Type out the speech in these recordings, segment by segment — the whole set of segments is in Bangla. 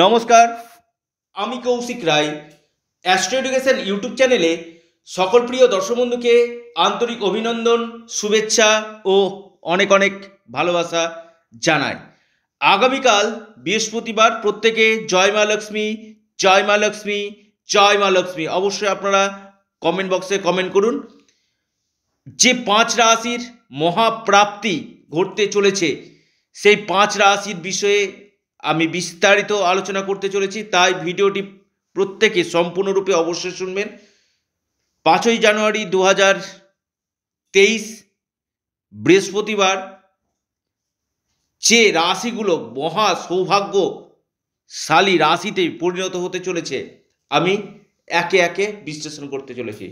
নমস্কার আমি Koushik Roy astro education YouTube চ্যানেলে সকল প্রিয় দর্শক বন্ধুকে আন্তরিক অভিনন্দন শুভেচ্ছা ও অনেক অনেক ভালোবাসা জানাই আগামীকাল বৃহস্পতিবার প্রত্যেকে জয় মা লক্ষ্মী জয় মা লক্ষ্মী জয় মা লক্ষ্মী অবশ্যই আপনারা কমেন্ট বক্সে কমেন্ট করুন যে পাঁচ রাশির মহাপ্রাপ্তি ঘটতে চলেছে সেই পাঁচ রাশির বিষয়ে আমি বিস্তারিত আলোচনা করতে চলেছি তাই ভিডিওটি প্রত্যেকে সম্পূর্ণরূপে অবশ্যই শুনবেন পাঁচই জানুয়ারি দু হাজার তেইশ বৃহস্পতিবার যে রাশিগুলো মহা সৌভাগ্যশালী রাশিতে পরিণত হতে চলেছে আমি একে একে বিশ্লেষণ করতে চলেছি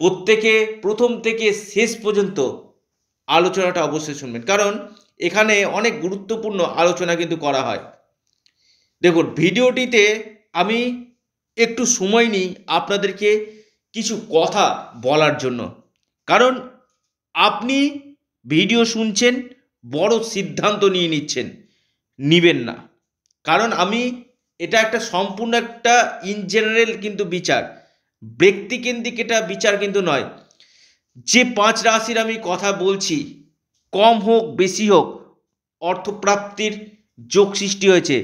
প্রত্যেকে প্রথম থেকে শেষ পর্যন্ত আলোচনাটা অবশ্যই শুনবেন কারণ এখানে অনেক গুরুত্বপূর্ণ আলোচনা কিন্তু করা হয় দেখুন ভিডিওটিতে আমি একটু সময় নিই আপনাদেরকে কিছু কথা বলার জন্য কারণ আপনি ভিডিও শুনছেন বড় সিদ্ধান্ত নিয়ে নিচ্ছেন নিবেন না কারণ আমি এটা একটা সম্পূর্ণ একটা ইন জেনারেল কিন্তু বিচার ব্যক্তিকেন্দ্রিক এটা বিচার কিন্তু নয় যে পাঁচ রাশির আমি কথা বলছি কম হোক বেশি হোক অর্থপ্রাপ্তির যোগ সৃষ্টি হয়েছে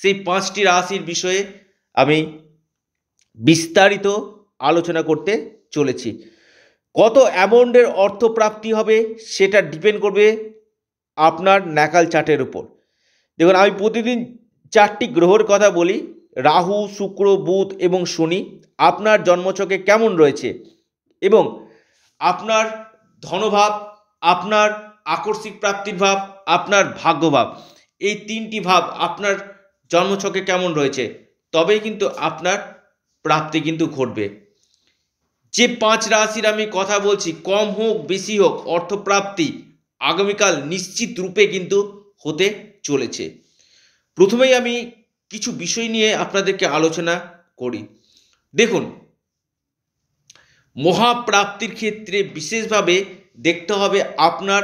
সেই পাঁচটি রাশির বিষয়ে আমি বিস্তারিত আলোচনা করতে চলেছি কত অ্যামাউন্টের অর্থপ্রাপ্তি হবে সেটা ডিপেন্ড করবে আপনার ন্যাকাল চার্টের উপর দেখুন আমি প্রতিদিন চারটি গ্রহর কথা বলি রাহু শুক্র বুধ এবং শনি আপনার জন্মচকে কেমন রয়েছে এবং আপনার ধনভাব আপনার আকস্মিক প্রাপ্তির ভাব আপনার ভাগ্যভাব এই তিনটি ভাব আপনার জন্মছকে কেমন রয়েছে তবেই কিন্তু আপনার প্রাপ্তি কিন্তু ঘটবে যে পাঁচ রাশির আমি কথা বলছি কম হোক বেশি হোক অর্থপ্রাপ্তি আগামীকাল নিশ্চিত রূপে কিন্তু হতে চলেছে প্রথমেই আমি কিছু বিষয় নিয়ে আপনাদেরকে আলোচনা করি দেখুন মহাপ্রাপ্তির ক্ষেত্রে বিশেষভাবে দেখতে হবে আপনার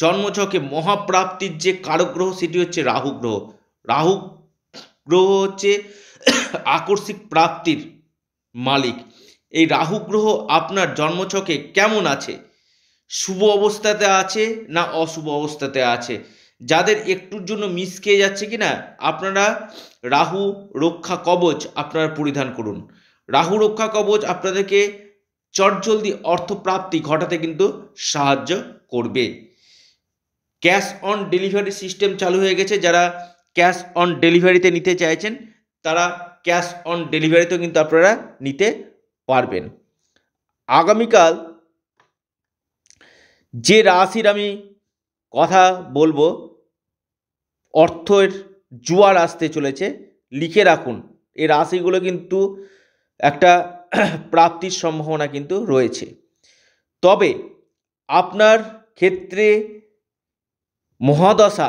জন্মছকে মহাপ্রাপ্তির যে কারক গ্রহ সেটি হচ্ছে রাহু গ্রহ রাহু গ্রহ হচ্ছে আকস্মিক প্রাপ্তির মালিক এই রাহু গ্রহ আপনার জন্মছকে কেমন আছে শুভ অবস্থাতে আছে না অশুভ অবস্থাতে আছে যাদের একটুর জন্য খেয়ে যাচ্ছে কি না আপনারা রাহু রক্ষা কবচ আপনারা পরিধান করুন রাহু রক্ষা কবচ আপনাদেরকে চটজলদি অর্থপ্রাপ্তি ঘটাতে কিন্তু সাহায্য করবে ক্যাশ অন ডেলিভারি সিস্টেম চালু হয়ে গেছে যারা ক্যাশ অন ডেলিভারিতে নিতে চাইছেন তারা ক্যাশ অন ডেলিভারিতেও কিন্তু আপনারা নিতে পারবেন আগামীকাল যে রাশির আমি কথা বলবো অর্থের জোয়ার আসতে চলেছে লিখে রাখুন এই রাশিগুলো কিন্তু একটা প্রাপ্তির সম্ভাবনা কিন্তু রয়েছে তবে আপনার ক্ষেত্রে মহাদশা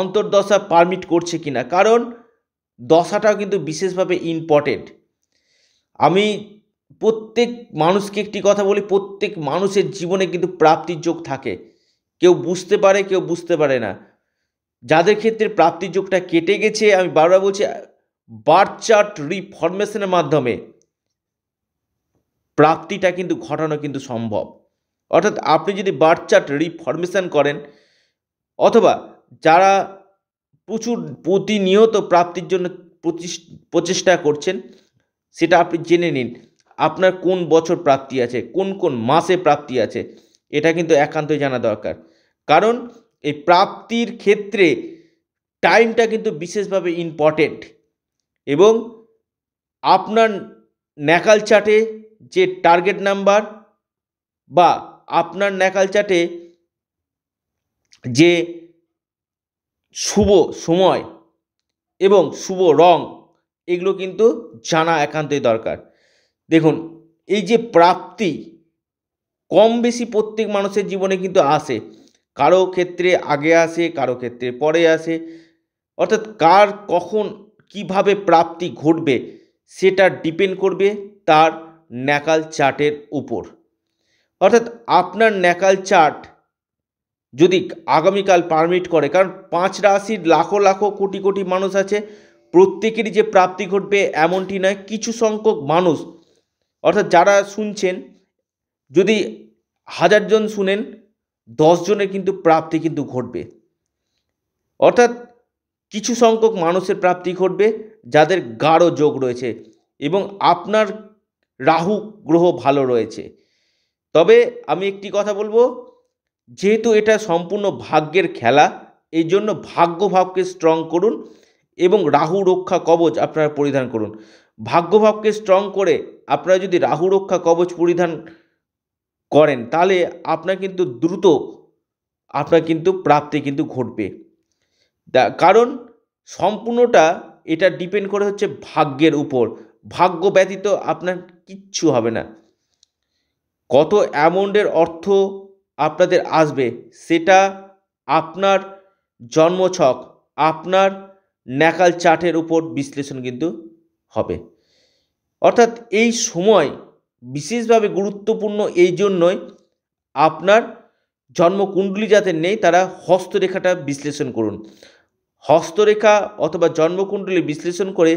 অন্তর্দশা পারমিট করছে কি না কারণ দশাটাও কিন্তু বিশেষভাবে ইম্পর্টেন্ট আমি প্রত্যেক মানুষকে একটি কথা বলি প্রত্যেক মানুষের জীবনে কিন্তু প্রাপ্তির যোগ থাকে কেউ বুঝতে পারে কেউ বুঝতে পারে না যাদের ক্ষেত্রে প্রাপ্তির যোগটা কেটে গেছে আমি বারবার বলছি বার্থ চার্ট রিফরমেশনের মাধ্যমে প্রাপ্তিটা কিন্তু ঘটানো কিন্তু সম্ভব অর্থাৎ আপনি যদি বার্থ চার্ট রিফরমেশন করেন অথবা যারা প্রচুর প্রতিনিয়ত প্রাপ্তির জন্য প্রচেষ্টা করছেন সেটা আপনি জেনে নিন আপনার কোন বছর প্রাপ্তি আছে কোন কোন মাসে প্রাপ্তি আছে এটা কিন্তু একান্তই জানা দরকার কারণ এই প্রাপ্তির ক্ষেত্রে টাইমটা কিন্তু বিশেষভাবে ইম্পর্টেন্ট এবং আপনার ন্যাকাল চার্টে যে টার্গেট নাম্বার বা আপনার ন্যাকাল চার্টে যে শুভ সময় এবং শুভ রং এগুলো কিন্তু জানা একান্তই দরকার দেখুন এই যে প্রাপ্তি কম বেশি প্রত্যেক মানুষের জীবনে কিন্তু আসে কারো ক্ষেত্রে আগে আসে কারো ক্ষেত্রে পরে আসে অর্থাৎ কার কখন কিভাবে প্রাপ্তি ঘটবে সেটা ডিপেন্ড করবে তার ন্যাকাল চার্টের উপর অর্থাৎ আপনার ন্যাকাল চার্ট যদি আগামীকাল পারমিট করে কারণ পাঁচ রাশির লাখো লাখো কোটি কোটি মানুষ আছে প্রত্যেকেরই যে প্রাপ্তি ঘটবে এমনটি নয় কিছু সংখ্যক মানুষ অর্থাৎ যারা শুনছেন যদি হাজারজন শুনেন দশজনের কিন্তু প্রাপ্তি কিন্তু ঘটবে অর্থাৎ কিছু সংখ্যক মানুষের প্রাপ্তি ঘটবে যাদের গাঢ় যোগ রয়েছে এবং আপনার রাহু গ্রহ ভালো রয়েছে তবে আমি একটি কথা বলবো যেহেতু এটা সম্পূর্ণ ভাগ্যের খেলা এই জন্য ভাগ্যভাবকে স্ট্রং করুন এবং রাহু রক্ষা কবচ আপনারা পরিধান করুন ভাগ্যভাবকে স্ট্রং করে আপনারা যদি রাহু রক্ষা কবচ পরিধান করেন তাহলে আপনার কিন্তু দ্রুত আপনার কিন্তু প্রাপ্তি কিন্তু ঘটবে কারণ সম্পূর্ণটা এটা ডিপেন্ড করে হচ্ছে ভাগ্যের উপর ভাগ্য ব্যতীত আপনার কিচ্ছু হবে না কত অ্যামাউন্টের অর্থ আপনাদের আসবে সেটা আপনার জন্মছক আপনার ন্যাকাল চার্টের উপর বিশ্লেষণ কিন্তু হবে অর্থাৎ এই সময় বিশেষভাবে গুরুত্বপূর্ণ এই জন্যই আপনার জন্মকুণ্ডলী যাদের নেই তারা হস্তরেখাটা বিশ্লেষণ করুন হস্তরেখা অথবা জন্মকুণ্ডলী বিশ্লেষণ করে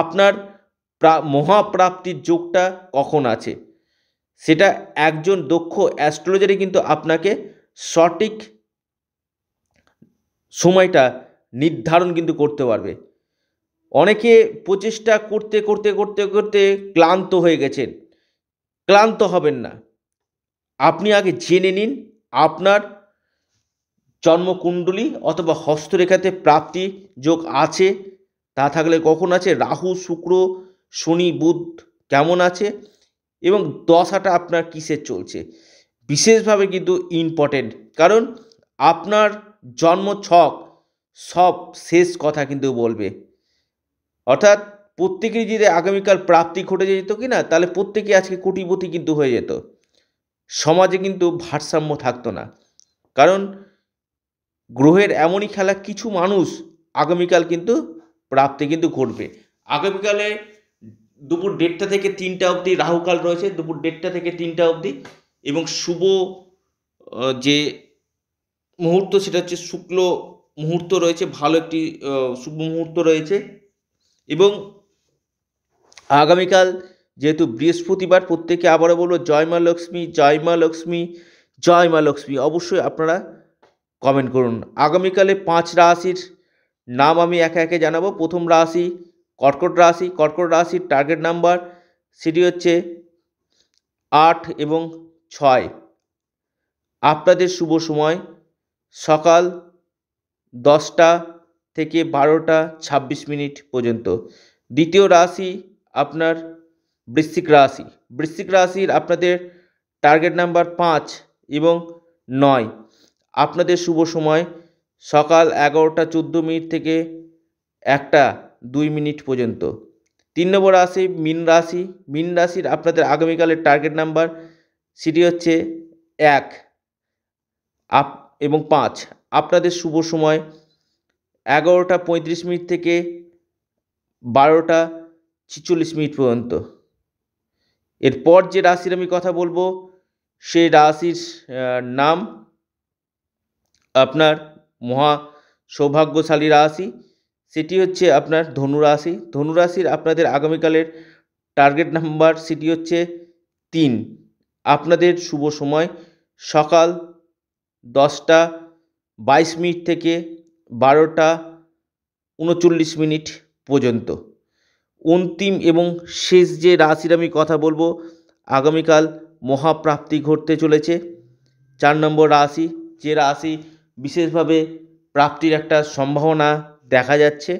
আপনার মহাপ্রাপ্তির যোগটা কখন আছে সেটা একজন দক্ষ অ্যাস্ট্রোলজারই কিন্তু আপনাকে সঠিক সময়টা নির্ধারণ কিন্তু করতে পারবে অনেকে প্রচেষ্টা করতে করতে করতে করতে ক্লান্ত হয়ে গেছেন ক্লান্ত হবেন না আপনি আগে জেনে নিন আপনার জন্মকুণ্ডলী অথবা হস্তরেখাতে প্রাপ্তি যোগ আছে তা থাকলে কখন আছে রাহু শুক্র শনি বুধ কেমন আছে এবং দশাটা আপনার কিসে চলছে বিশেষভাবে কিন্তু ইম্পর্টেন্ট কারণ আপনার জন্ম ছক সব শেষ কথা কিন্তু বলবে অর্থাৎ প্রত্যেকেরই যদি আগামীকাল প্রাপ্তি ঘটে যেত কি না তাহলে প্রত্যেকে আজকে কোটিপতি কিন্তু হয়ে যেত সমাজে কিন্তু ভারসাম্য থাকতো না কারণ গ্রহের এমনই খেলা কিছু মানুষ আগামীকাল কিন্তু প্রাপ্তি কিন্তু ঘটবে আগামীকালে দুপুর দেড়টা থেকে তিনটা অবধি রাহুকাল রয়েছে দুপুর দেড়টা থেকে তিনটা অবধি এবং শুভ যে মুহূর্ত সেটা হচ্ছে শুক্ল মুহূর্ত রয়েছে ভালো একটি শুভ মুহূর্ত রয়েছে এবং আগামীকাল যেহেতু বৃহস্পতিবার প্রত্যেকে আবারও বলবো জয় মা লক্ষ্মী জয় মা লক্ষ্মী জয় মা লক্ষ্মী অবশ্যই আপনারা কমেন্ট করুন আগামীকালে পাঁচ রাশির নাম আমি একে একে জানাবো প্রথম রাশি কর্কট রাশি কর্কট রাশির টার্গেট নাম্বার সেটি হচ্ছে আট এবং ছয় আপনাদের শুভ সময় সকাল দশটা থেকে বারোটা ছাব্বিশ মিনিট পর্যন্ত দ্বিতীয় রাশি আপনার বৃশ্চিক রাশি বৃশ্চিক রাশির আপনাদের টার্গেট নাম্বার পাঁচ এবং নয় আপনাদের শুভ সময় সকাল এগারোটা চোদ্দো মিনিট থেকে একটা দুই মিনিট পর্যন্ত তিন নম্বর রাশি মিন রাশি মিন রাশির আপনাদের আগামীকালের টার্গেট নাম্বার সেটি হচ্ছে এক আপ এবং পাঁচ আপনাদের শুভ সময় এগারোটা পঁয়ত্রিশ মিনিট থেকে বারোটা ছিচল্লিশ মিনিট পর্যন্ত এরপর যে রাশির আমি কথা বলবো সেই রাশির নাম আপনার মহা সৌভাগ্যশালী রাশি সেটি হচ্ছে আপনার ধনুরাশি ধনুরাশির আপনাদের আগামীকালের টার্গেট নাম্বার সেটি হচ্ছে তিন আপনাদের শুভ সময় সকাল দশটা বাইশ মিনিট থেকে বারোটা উনচল্লিশ মিনিট পর্যন্ত অন্তিম এবং শেষ যে রাশির আমি কথা বলবো আগামীকাল মহাপ্রাপ্তি ঘটতে চলেছে চার নম্বর রাশি যে রাশি বিশেষভাবে প্রাপ্তির একটা সম্ভাবনা দেখা যাচ্ছে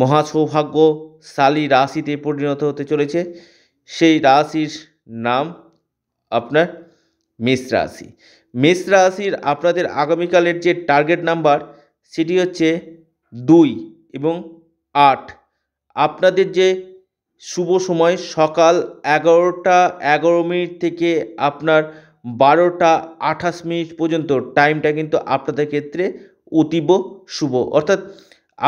মহা সৌভাগ্যশালী রাশিতে পরিণত হতে চলেছে সেই রাশির নাম আপনার মেষ রাশি মেষ রাশির আপনাদের আগামীকালের যে টার্গেট নাম্বার সেটি হচ্ছে দুই এবং আট আপনাদের যে শুভ সময় সকাল এগারোটা এগারো মিনিট থেকে আপনার বারোটা আঠাশ মিনিট পর্যন্ত টাইমটা কিন্তু আপনাদের ক্ষেত্রে অতীব শুভ অর্থাৎ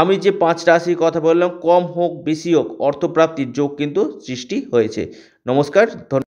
আমি যে পাঁচ রাশির কথা বললাম কম হোক বেশি হোক অর্থপ্রাপ্তির যোগ কিন্তু সৃষ্টি হয়েছে নমস্কার ধন্যবাদ